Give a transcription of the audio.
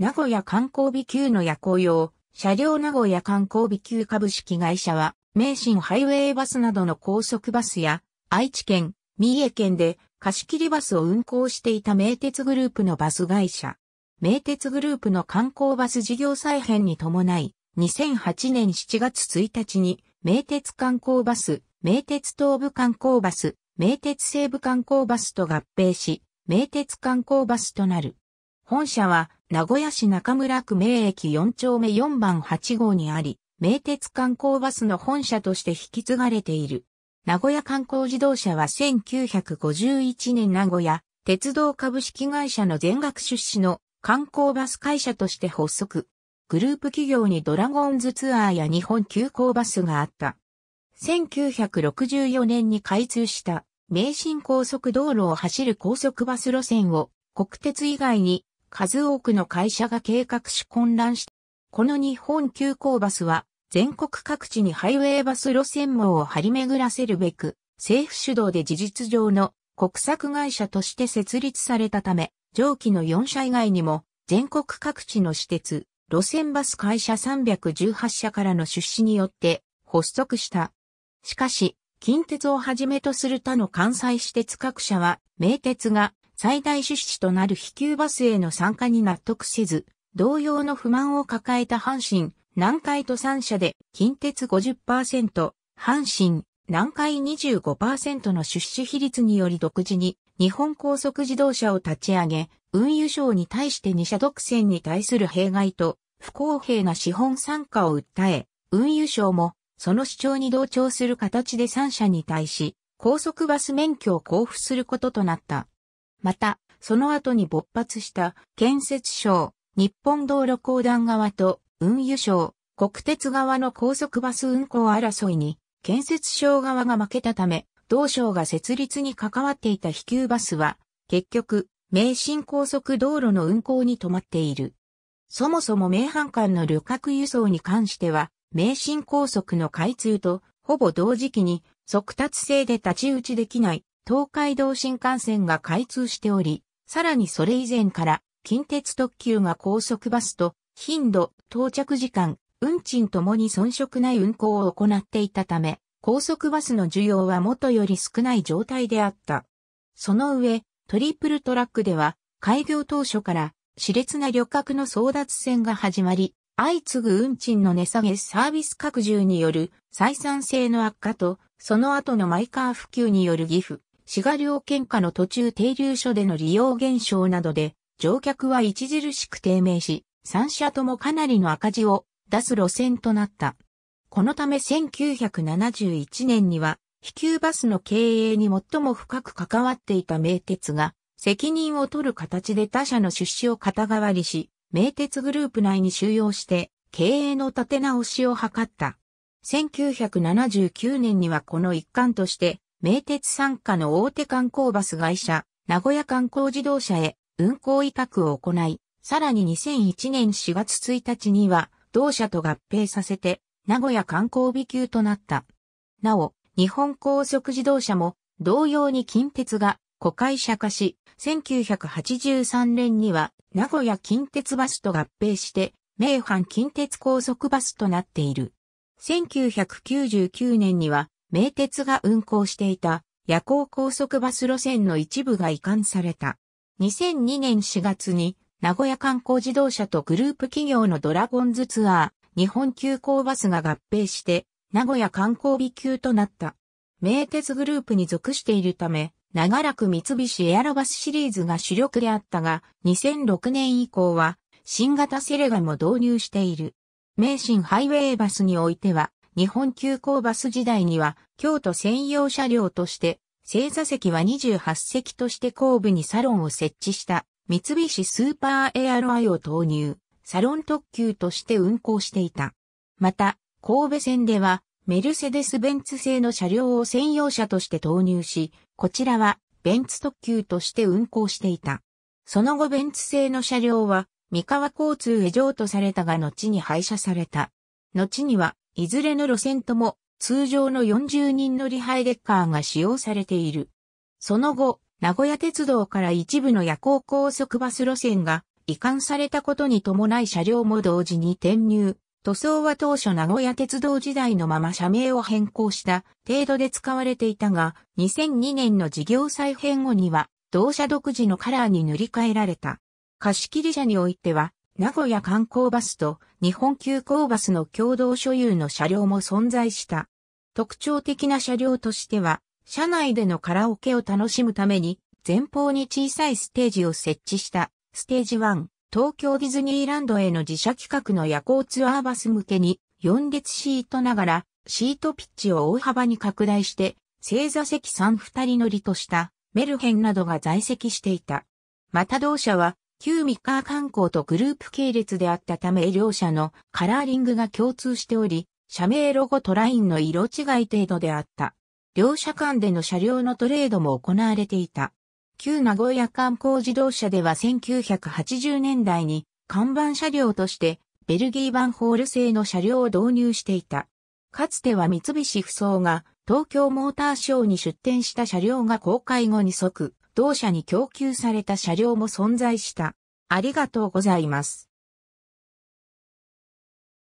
名古屋観光美級の夜行用、車両名古屋観光美級株式会社は、名神ハイウェイバスなどの高速バスや、愛知県、三重県で貸し切りバスを運行していた名鉄グループのバス会社。名鉄グループの観光バス事業再編に伴い、2008年7月1日に、名鉄観光バス、名鉄東部観光バス、名鉄西部観光バスと合併し、名鉄観光バスとなる。本社は、名古屋市中村区名駅4丁目4番8号にあり、名鉄観光バスの本社として引き継がれている。名古屋観光自動車は1951年名古屋鉄道株式会社の全額出資の観光バス会社として発足。グループ企業にドラゴンズツアーや日本急行バスがあった。1964年に開通した名神高速道路を走る高速バス路線を国鉄以外に数多くの会社が計画し混乱した。この日本急行バスは、全国各地にハイウェイバス路線網を張り巡らせるべく、政府主導で事実上の国策会社として設立されたため、上記の4社以外にも、全国各地の私鉄、路線バス会社318社からの出資によって発足した。しかし、近鉄をはじめとする他の関西私鉄各社は、名鉄が最大出資となる飛球バスへの参加に納得せず、同様の不満を抱えた阪神、南海と3社で近鉄50%、阪神、南海25%の出資比率により独自に日本高速自動車を立ち上げ、運輸省に対して2社独占に対する弊害と不公平な資本参加を訴え、運輸省もその主張に同調する形で3社に対し、高速バス免許を交付することとなった。また、その後に勃発した建設省、日本道路公団側と運輸省、国鉄側の高速バス運行争いに、建設省側が負けたため、同省が設立に関わっていた飛球バスは、結局、名神高速道路の運行に止まっている。そもそも名阪間の旅客輸送に関しては、名神高速の開通と、ほぼ同時期に、速達性で立ち打ちできない東海道新幹線が開通しており、さらにそれ以前から近鉄特急が高速バスと頻度、到着時間、運賃ともに遜色ない運行を行っていたため、高速バスの需要は元より少ない状態であった。その上、トリプルトラックでは、開業当初から、熾烈な旅客の争奪戦が始まり、相次ぐ運賃の値下げサービス拡充による採算性の悪化と、その後のマイカー普及による寄付、滋賀両県下の途中停留所での利用減少などで、乗客は著しく低迷し、3社ともかなりの赤字を出す路線となった。このため1971年には、飛球バスの経営に最も深く関わっていた名鉄が、責任を取る形で他社の出資を肩代わりし、名鉄グループ内に収容して、経営の立て直しを図った。1979年にはこの一環として、名鉄参加の大手観光バス会社、名古屋観光自動車へ運行委託を行い、さらに2001年4月1日には、同社と合併させて、名古屋観光美級となった。なお、日本高速自動車も、同様に近鉄が、子会社化し、1983年には、名古屋近鉄バスと合併して、名阪近鉄高速バスとなっている。1999年には、名鉄が運行していた夜行高速バス路線の一部が移管された。2002年4月に名古屋観光自動車とグループ企業のドラゴンズツアー、日本急行バスが合併して、名古屋観光日級となった。名鉄グループに属しているため、長らく三菱エアロバスシリーズが主力であったが、2006年以降は、新型セレガも導入している。名神ハイウェイバスにおいては、日本急行バス時代には、京都専用車両として、正座席は28席として後部にサロンを設置した三菱スーパーエアロアイを投入、サロン特急として運行していた。また、神戸線では、メルセデス・ベンツ製の車両を専用車として投入し、こちらは、ベンツ特急として運行していた。その後ベンツ製の車両は、三河交通へ譲渡されたが後に廃車された。後には、いずれの路線とも通常の40人乗りハイデッカーが使用されている。その後、名古屋鉄道から一部の夜行高速バス路線が移管されたことに伴い車両も同時に転入。塗装は当初名古屋鉄道時代のまま社名を変更した程度で使われていたが、2002年の事業再編後には、同社独自のカラーに塗り替えられた。貸切車においては、名古屋観光バスと日本急行バスの共同所有の車両も存在した。特徴的な車両としては、車内でのカラオケを楽しむために、前方に小さいステージを設置した、ステージ1、東京ディズニーランドへの自社企画の夜行ツアーバス向けに、4列シートながら、シートピッチを大幅に拡大して、正座席3二人乗りとした、メルヘンなどが在籍していた。また同社は、旧ミッカー観光とグループ系列であったため両社のカラーリングが共通しており、社名ロゴとラインの色違い程度であった。両社間での車両のトレードも行われていた。旧名古屋観光自動車では1980年代に看板車両としてベルギー版ホール製の車両を導入していた。かつては三菱不走が東京モーターショーに出展した車両が公開後に即同社に供給された車両も存在した。ありがとうございます。